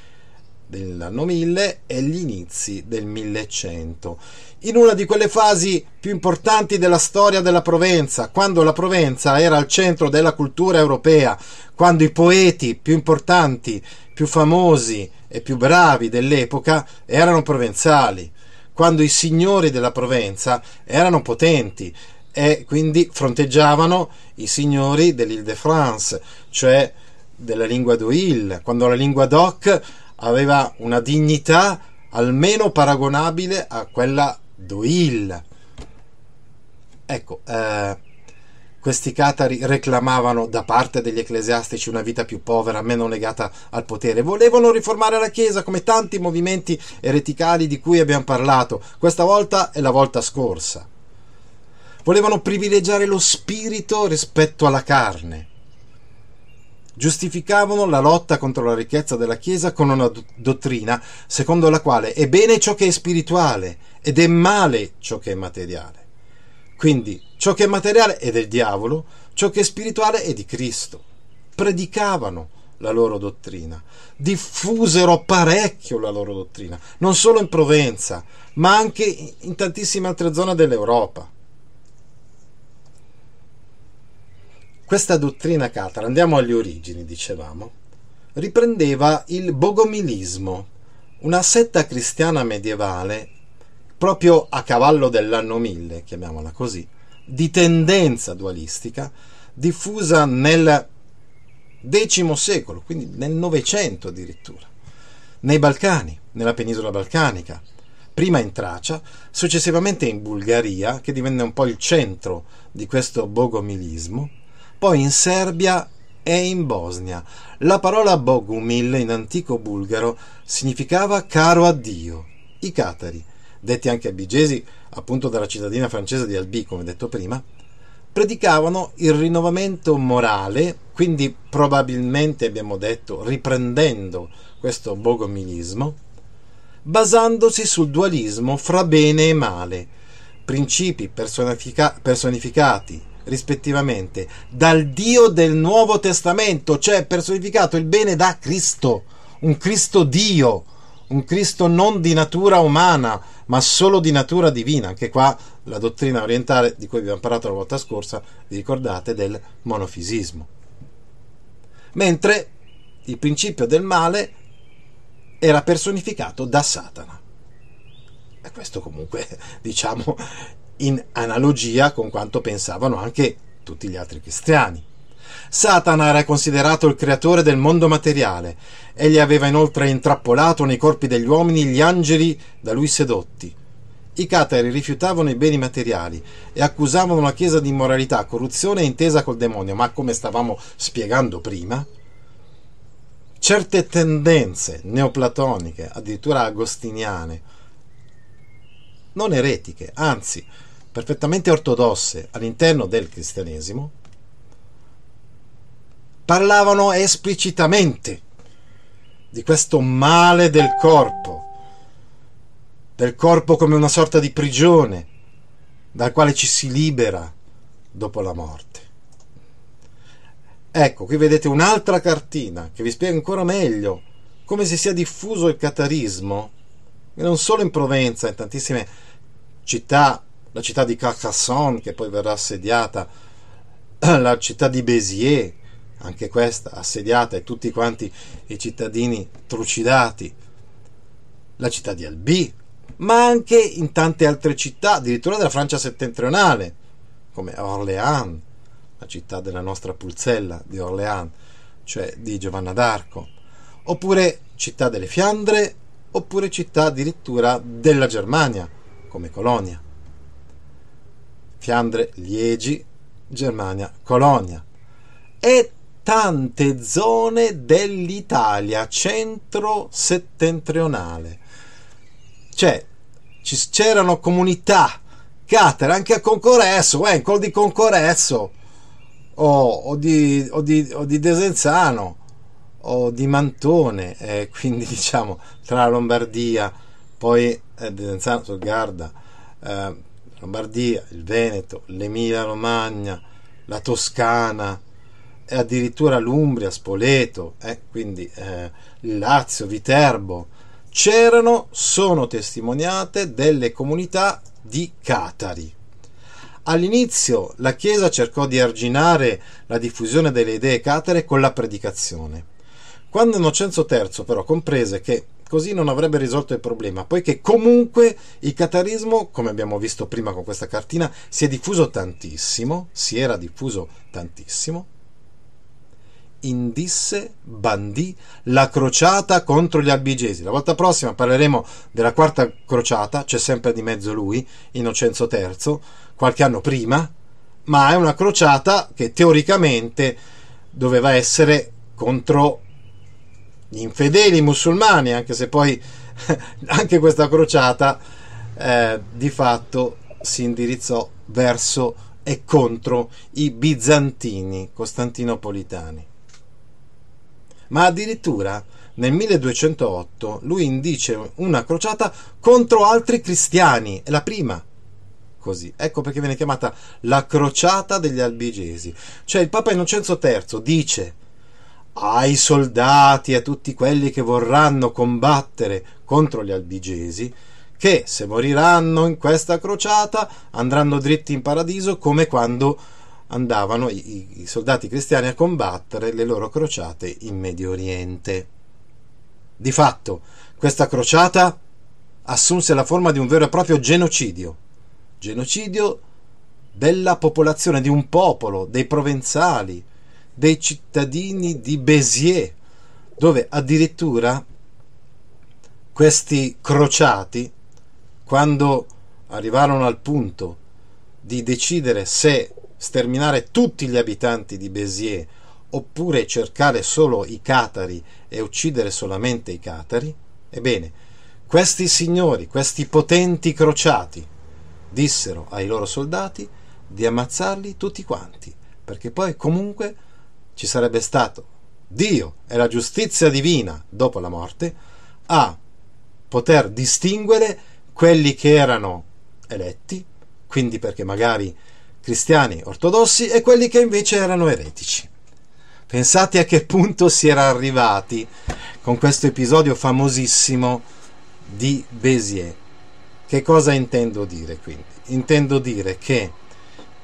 dell'anno 1000 e gli inizi del 1100. In una di quelle fasi più importanti della storia della Provenza, quando la Provenza era al centro della cultura europea, quando i poeti più importanti, più famosi e più bravi dell'epoca erano provenzali, quando i signori della Provenza erano potenti e quindi fronteggiavano i signori dell'Île-de-France, cioè della lingua d'Oil, quando la lingua d'Oc aveva una dignità almeno paragonabile a quella d'Oil. Ecco, eh, questi catari reclamavano da parte degli ecclesiastici una vita più povera, meno legata al potere. Volevano riformare la Chiesa come tanti movimenti ereticali di cui abbiamo parlato. Questa volta e la volta scorsa. Volevano privilegiare lo spirito rispetto alla carne giustificavano la lotta contro la ricchezza della Chiesa con una do- dottrina secondo la quale è bene ciò che è spirituale ed è male ciò che è materiale. Quindi ciò che è materiale è del diavolo, ciò che è spirituale è di Cristo. Predicavano la loro dottrina, diffusero parecchio la loro dottrina, non solo in Provenza, ma anche in tantissime altre zone dell'Europa. Questa dottrina catara, andiamo alle origini, dicevamo, riprendeva il bogomilismo, una setta cristiana medievale proprio a cavallo dell'anno 1000, chiamiamola così, di tendenza dualistica, diffusa nel X secolo, quindi nel Novecento addirittura, nei Balcani, nella penisola balcanica, prima in Tracia, successivamente in Bulgaria, che divenne un po' il centro di questo bogomilismo, poi in Serbia e in Bosnia. La parola Bogumil in antico bulgaro significava caro a Dio. I catari, detti anche abigesi appunto dalla cittadina francese di Albi, come detto prima, predicavano il rinnovamento morale, quindi probabilmente abbiamo detto riprendendo questo bogomilismo, basandosi sul dualismo fra bene e male, principi personifica- personificati rispettivamente dal Dio del Nuovo Testamento, cioè personificato il bene da Cristo, un Cristo Dio, un Cristo non di natura umana, ma solo di natura divina. Anche qua la dottrina orientale di cui vi abbiamo parlato la volta scorsa, vi ricordate, del monofisismo. Mentre il principio del male era personificato da Satana. E questo comunque, diciamo, in analogia con quanto pensavano anche tutti gli altri cristiani. Satana era considerato il creatore del mondo materiale. Egli aveva inoltre intrappolato nei corpi degli uomini gli angeli da lui sedotti. I catari rifiutavano i beni materiali e accusavano la Chiesa di immoralità, corruzione e intesa col demonio, ma come stavamo spiegando prima, certe tendenze neoplatoniche, addirittura agostiniane, non eretiche, anzi perfettamente ortodosse all'interno del cristianesimo, parlavano esplicitamente di questo male del corpo, del corpo come una sorta di prigione dal quale ci si libera dopo la morte. Ecco, qui vedete un'altra cartina che vi spiega ancora meglio come si sia diffuso il catarismo, e non solo in Provenza, in tantissime città la città di Carcassonne che poi verrà assediata, la città di Béziers, anche questa assediata e tutti quanti i cittadini trucidati, la città di Albi, ma anche in tante altre città, addirittura della Francia settentrionale, come Orléans, la città della nostra pulzella di Orléans, cioè di Giovanna d'Arco, oppure città delle Fiandre, oppure città addirittura della Germania, come Colonia. Fiandre, Liegi, Germania, Colonia e tante zone dell'Italia centro-settentrionale. Cioè, c'erano comunità catere anche a Concorezzo, eh, in col di Concorezzo o, o, di, o, di, o, di, Desenzano o di Mantone, eh, quindi diciamo tra Lombardia, poi eh, Desenzano sul Garda, eh, Lombardia, il Veneto, l'Emilia Romagna, la Toscana, e addirittura l'Umbria, Spoleto, eh, quindi eh, Lazio, Viterbo, c'erano, sono testimoniate delle comunità di catari. All'inizio la Chiesa cercò di arginare la diffusione delle idee catere con la predicazione. Quando Innocenzo III però comprese che così non avrebbe risolto il problema, poiché comunque il catarismo, come abbiamo visto prima con questa cartina, si è diffuso tantissimo, si era diffuso tantissimo, indisse, bandì la crociata contro gli albigesi. La volta prossima parleremo della quarta crociata, c'è sempre di mezzo lui, Innocenzo III, qualche anno prima, ma è una crociata che teoricamente doveva essere contro gli infedeli musulmani, anche se poi anche questa crociata eh, di fatto si indirizzò verso e contro i bizantini costantinopolitani. Ma addirittura nel 1208 lui indice una crociata contro altri cristiani, è la prima. Così. Ecco perché viene chiamata la crociata degli albigesi. Cioè il Papa Innocenzo III dice ai soldati, a tutti quelli che vorranno combattere contro gli albigesi, che se moriranno in questa crociata andranno dritti in paradiso come quando andavano i, i soldati cristiani a combattere le loro crociate in Medio Oriente. Di fatto, questa crociata assunse la forma di un vero e proprio genocidio. Genocidio della popolazione, di un popolo, dei provenzali, dei cittadini di Béziers, dove addirittura questi crociati, quando arrivarono al punto di decidere se sterminare tutti gli abitanti di Béziers oppure cercare solo i catari e uccidere solamente i catari, ebbene, questi signori, questi potenti crociati, dissero ai loro soldati di ammazzarli tutti quanti, perché poi comunque ci sarebbe stato Dio e la giustizia divina dopo la morte a poter distinguere quelli che erano eletti, quindi perché magari cristiani ortodossi, e quelli che invece erano eretici. Pensate a che punto si era arrivati con questo episodio famosissimo di Bézier. Che cosa intendo dire quindi? Intendo dire che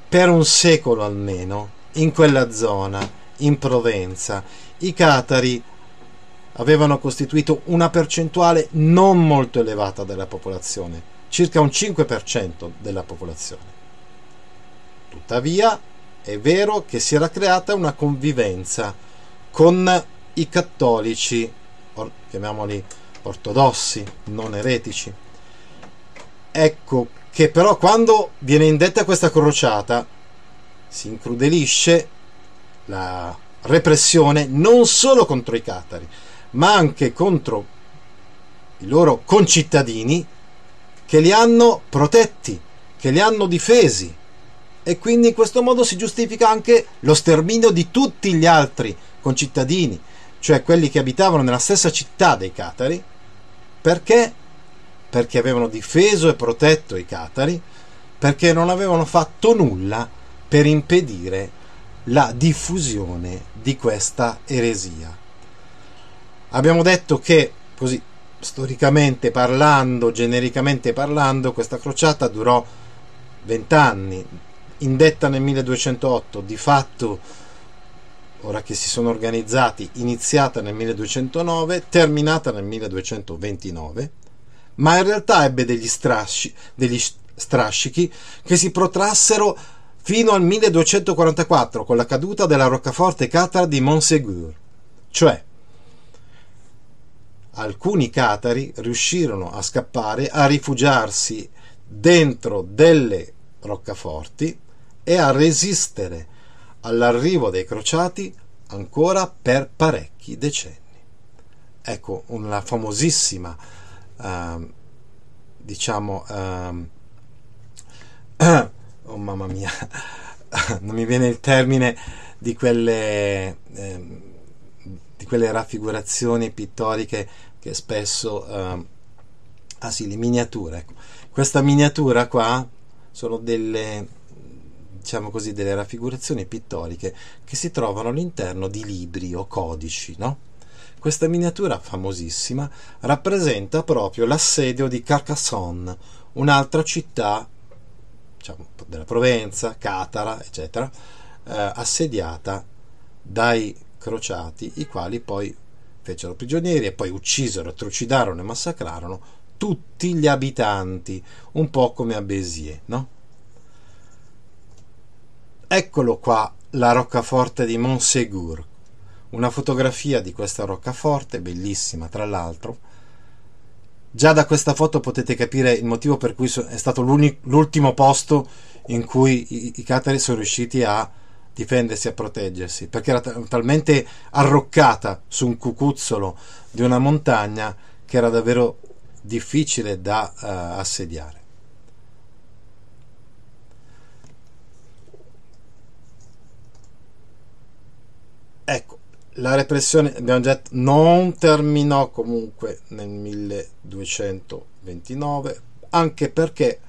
per un secolo almeno in quella zona in Provenza. I catari avevano costituito una percentuale non molto elevata della popolazione, circa un 5% della popolazione. Tuttavia, è vero che si era creata una convivenza con i cattolici, or, chiamiamoli ortodossi, non eretici. Ecco che però quando viene indetta questa crociata si incrudelisce la repressione non solo contro i catari, ma anche contro i loro concittadini che li hanno protetti, che li hanno difesi. E quindi in questo modo si giustifica anche lo sterminio di tutti gli altri concittadini, cioè quelli che abitavano nella stessa città dei catari, perché? Perché avevano difeso e protetto i catari, perché non avevano fatto nulla per impedire la diffusione di questa eresia. Abbiamo detto che, così storicamente parlando, genericamente parlando, questa crociata durò vent'anni, indetta nel 1208, di fatto, ora che si sono organizzati, iniziata nel 1209, terminata nel 1229, ma in realtà ebbe degli strascichi, degli strascichi che si protrassero fino al 1244 con la caduta della roccaforte catara di Monsegur. cioè alcuni catari riuscirono a scappare, a rifugiarsi dentro delle roccaforti e a resistere all'arrivo dei crociati ancora per parecchi decenni. Ecco una famosissima, eh, diciamo, eh, oh mamma mia, non mi viene il termine di quelle, eh, di quelle raffigurazioni pittoriche che spesso... Eh, ah sì, le miniature. Ecco. Questa miniatura qua sono delle, diciamo così, delle raffigurazioni pittoriche che si trovano all'interno di libri o codici, no? Questa miniatura famosissima rappresenta proprio l'assedio di Carcassonne, un'altra città diciamo, della Provenza, Catara, eccetera, eh, assediata dai crociati, i quali poi fecero prigionieri e poi uccisero, trucidarono e massacrarono tutti gli abitanti, un po' come a Béziers, no? Eccolo qua la roccaforte di Montségur, una fotografia di questa roccaforte, bellissima tra l'altro, Già da questa foto potete capire il motivo per cui è stato l'ultimo posto in cui i, i catari sono riusciti a difendersi, a proteggersi, perché era talmente arroccata su un cucuzzolo di una montagna che era davvero difficile da uh, assediare. la repressione abbiamo detto, non terminò comunque nel 1229, anche perché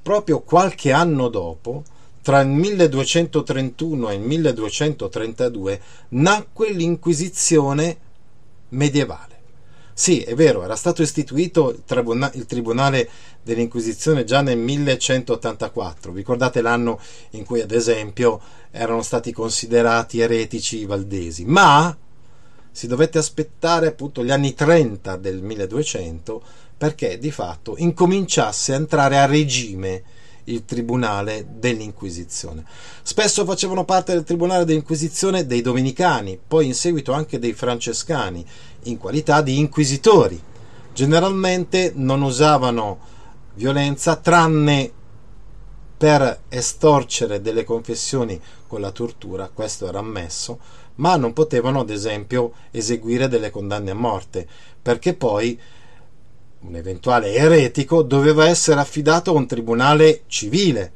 proprio qualche anno dopo, tra il 1231 e il 1232, nacque l'Inquisizione medievale. Sì, è vero, era stato istituito il, tribuna- il Tribunale dell'Inquisizione già nel 1184. Ricordate l'anno in cui, ad esempio, erano stati considerati eretici i valdesi, ma si dovette aspettare appunto gli anni 30 del 1200 perché di fatto incominciasse a entrare a regime il tribunale dell'Inquisizione. Spesso facevano parte del tribunale dell'Inquisizione dei domenicani, poi in seguito anche dei francescani in qualità di inquisitori. Generalmente non usavano violenza tranne per estorcere delle confessioni con la tortura, questo era ammesso, ma non potevano ad esempio eseguire delle condanne a morte, perché poi un eventuale eretico doveva essere affidato a un tribunale civile,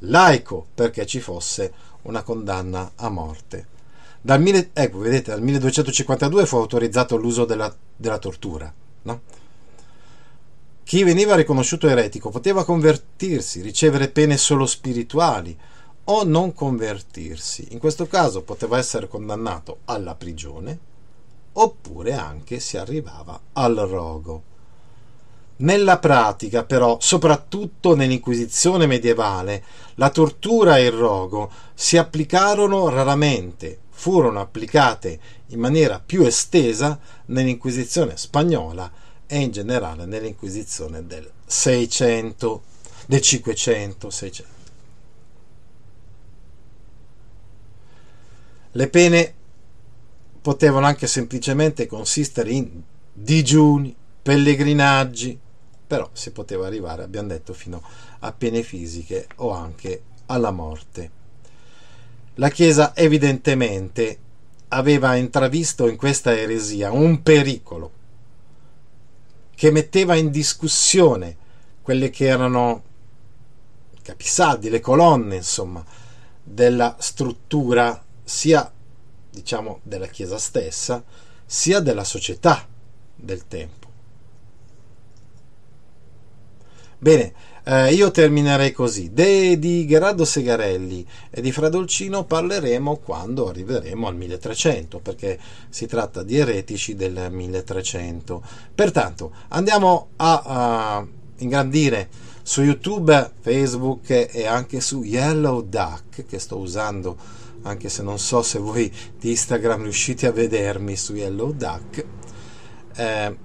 laico, perché ci fosse una condanna a morte. Dal, mille, ecco, vedete, dal 1252 fu autorizzato l'uso della, della tortura. No? Chi veniva riconosciuto eretico poteva convertirsi, ricevere pene solo spirituali o non convertirsi. In questo caso poteva essere condannato alla prigione oppure anche si arrivava al rogo. Nella pratica, però, soprattutto nell'Inquisizione medievale, la tortura e il rogo si applicarono raramente, furono applicate in maniera più estesa nell'Inquisizione spagnola e in generale nell'Inquisizione del 600, del 500, 600. Le pene potevano anche semplicemente consistere in digiuni, pellegrinaggi, però si poteva arrivare, abbiamo detto, fino a pene fisiche o anche alla morte. La Chiesa evidentemente aveva intravisto in questa eresia un pericolo che metteva in discussione quelle che erano i capisaldi, le colonne, insomma, della struttura sia diciamo della Chiesa stessa, sia della società del tempo. Bene, eh, io terminerei così. De, di Gerardo Segarelli e di Fradolcino parleremo quando arriveremo al 1300, perché si tratta di eretici del 1300. Pertanto andiamo a, a ingrandire su YouTube, Facebook e anche su Yellow Duck che sto usando anche se non so se voi di Instagram riuscite a vedermi su Yellow Duck. Eh,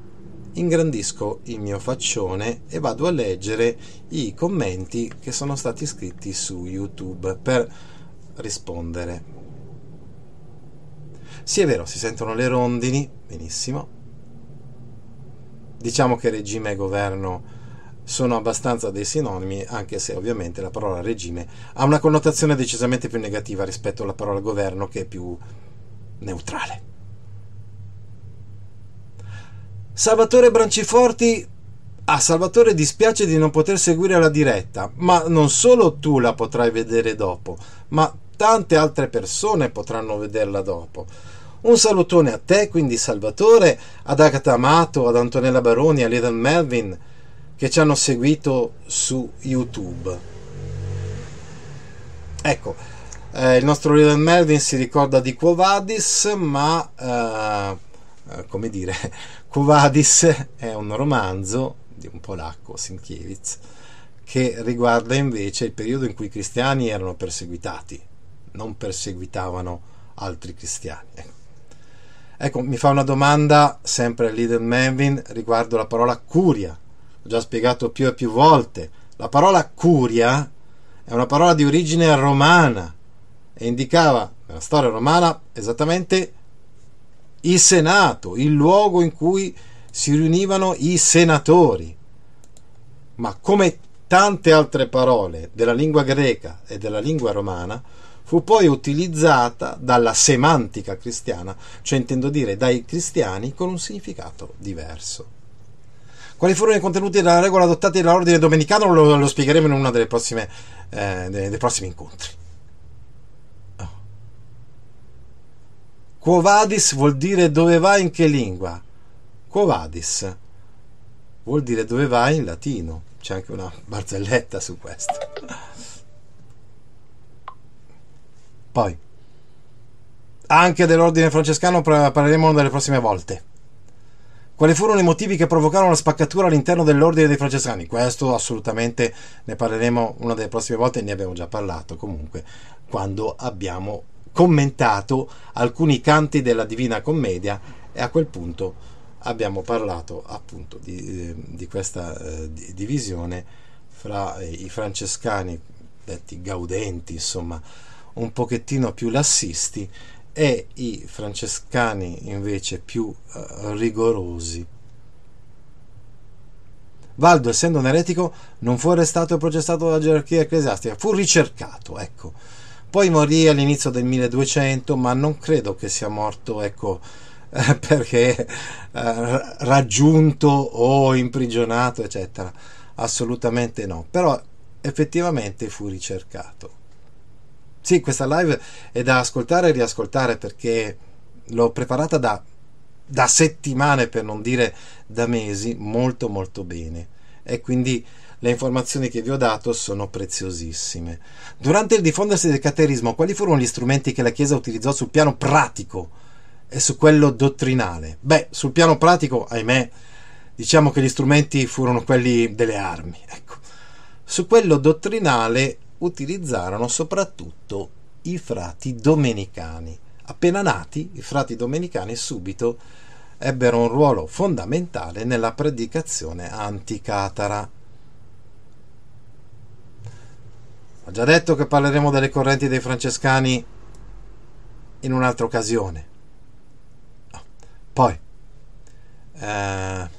ingrandisco il mio faccione e vado a leggere i commenti che sono stati scritti su YouTube per rispondere. Sì, è vero, si sentono le rondini, benissimo. Diciamo che regime e governo sono abbastanza dei sinonimi, anche se ovviamente la parola regime ha una connotazione decisamente più negativa rispetto alla parola governo che è più neutrale. Salvatore Branciforti a Salvatore dispiace di non poter seguire la diretta, ma non solo tu la potrai vedere dopo, ma tante altre persone potranno vederla dopo. Un salutone a te, quindi Salvatore, ad Agatha Amato, ad Antonella Baroni, a Little Melvin, che ci hanno seguito su YouTube. Ecco, eh, il nostro Little Melvin si ricorda di Quo Vadis, ma eh, eh, come dire, Covadis è un romanzo di un polacco, Sienkiewicz, che riguarda invece il periodo in cui i cristiani erano perseguitati, non perseguitavano altri cristiani. Ecco, ecco mi fa una domanda sempre Lidl Melvin riguardo la parola curia. Ho già spiegato più e più volte. La parola curia è una parola di origine romana e indicava nella storia romana esattamente il Senato, il luogo in cui si riunivano i senatori. Ma come tante altre parole della lingua greca e della lingua romana, fu poi utilizzata dalla semantica cristiana, cioè intendo dire dai cristiani, con un significato diverso. Quali furono i contenuti della regola adottati dall'ordine domenicano lo, lo spiegheremo in uno eh, dei, dei prossimi incontri. Quo vadis vuol dire dove vai in che lingua? Quo vadis vuol dire dove vai in latino. C'è anche una barzelletta su questo. Poi, anche dell'ordine francescano parleremo delle prossime volte. Quali furono i motivi che provocarono la spaccatura all'interno dell'ordine dei francescani? Questo assolutamente ne parleremo una delle prossime volte, ne abbiamo già parlato comunque quando abbiamo commentato alcuni canti della Divina Commedia e a quel punto abbiamo parlato appunto di, ehm, di questa eh, divisione fra eh, i francescani detti gaudenti, insomma, un pochettino più lassisti e i francescani invece più eh, rigorosi. Valdo, essendo un eretico, non fu arrestato e processato dalla gerarchia ecclesiastica, fu ricercato, ecco poi morì all'inizio del 1200, ma non credo che sia morto, ecco, perché eh, raggiunto o imprigionato, eccetera. Assolutamente no. Però effettivamente fu ricercato. Sì, questa live è da ascoltare e riascoltare perché l'ho preparata da, da settimane, per non dire da mesi, molto molto bene. E quindi le informazioni che vi ho dato sono preziosissime. Durante il diffondersi del caterismo, quali furono gli strumenti che la Chiesa utilizzò sul piano pratico e su quello dottrinale? Beh, sul piano pratico, ahimè, diciamo che gli strumenti furono quelli delle armi. Ecco. Su quello dottrinale utilizzarono soprattutto i frati domenicani. Appena nati, i frati domenicani subito ebbero un ruolo fondamentale nella predicazione anticatara Ho già detto che parleremo delle correnti dei francescani in un'altra occasione. Oh. Poi, eh,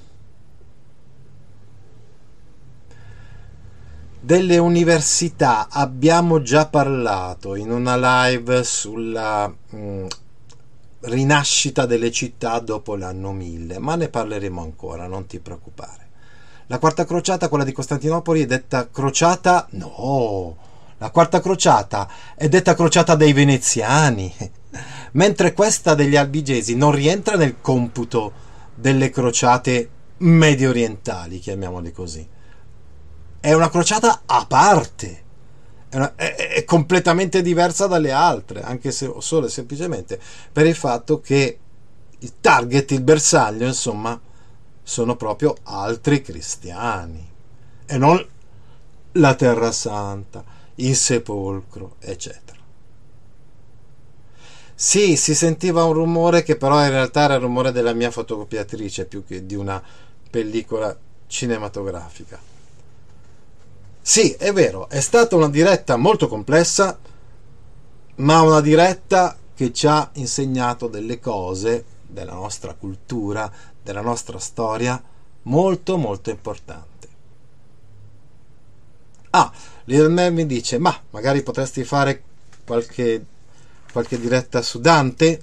delle università abbiamo già parlato in una live sulla mh, mm, rinascita delle città dopo l'anno 1000, ma ne parleremo ancora, non ti preoccupare. La quarta crociata, quella di Costantinopoli, è detta crociata no, la quarta crociata è detta crociata dei veneziani, mentre questa degli albigesi non rientra nel computo delle crociate medio orientali, chiamiamole così. È una crociata a parte, è, una, è, è completamente diversa dalle altre, anche se solo e semplicemente per il fatto che il target, il bersaglio, insomma, sono proprio altri cristiani e non la Terra Santa in sepolcro, eccetera. Sì, si sentiva un rumore che però in realtà era il rumore della mia fotocopiatrice più che di una pellicola cinematografica. Sì, è vero, è stata una diretta molto complessa, ma una diretta che ci ha insegnato delle cose della nostra cultura, della nostra storia, molto molto importante. Ah, Little Man mi dice, ma magari potresti fare qualche, qualche diretta su Dante?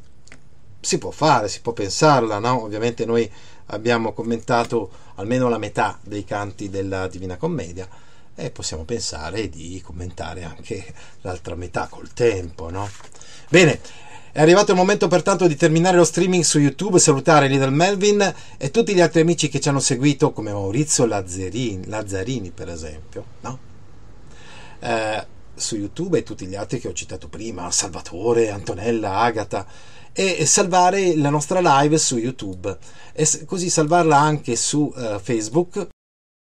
Si può fare, si può pensarla, no? Ovviamente noi abbiamo commentato almeno la metà dei canti della Divina Commedia e possiamo pensare di commentare anche l'altra metà col tempo, no? Bene, è arrivato il momento pertanto di terminare lo streaming su YouTube, salutare Little Melvin e tutti gli altri amici che ci hanno seguito, come Maurizio Lazzarini, Lazzarini per esempio, no? eh, su YouTube e tutti gli altri che ho citato prima, Salvatore, Antonella, Agata, e salvare la nostra live su YouTube e così salvarla anche su eh, Facebook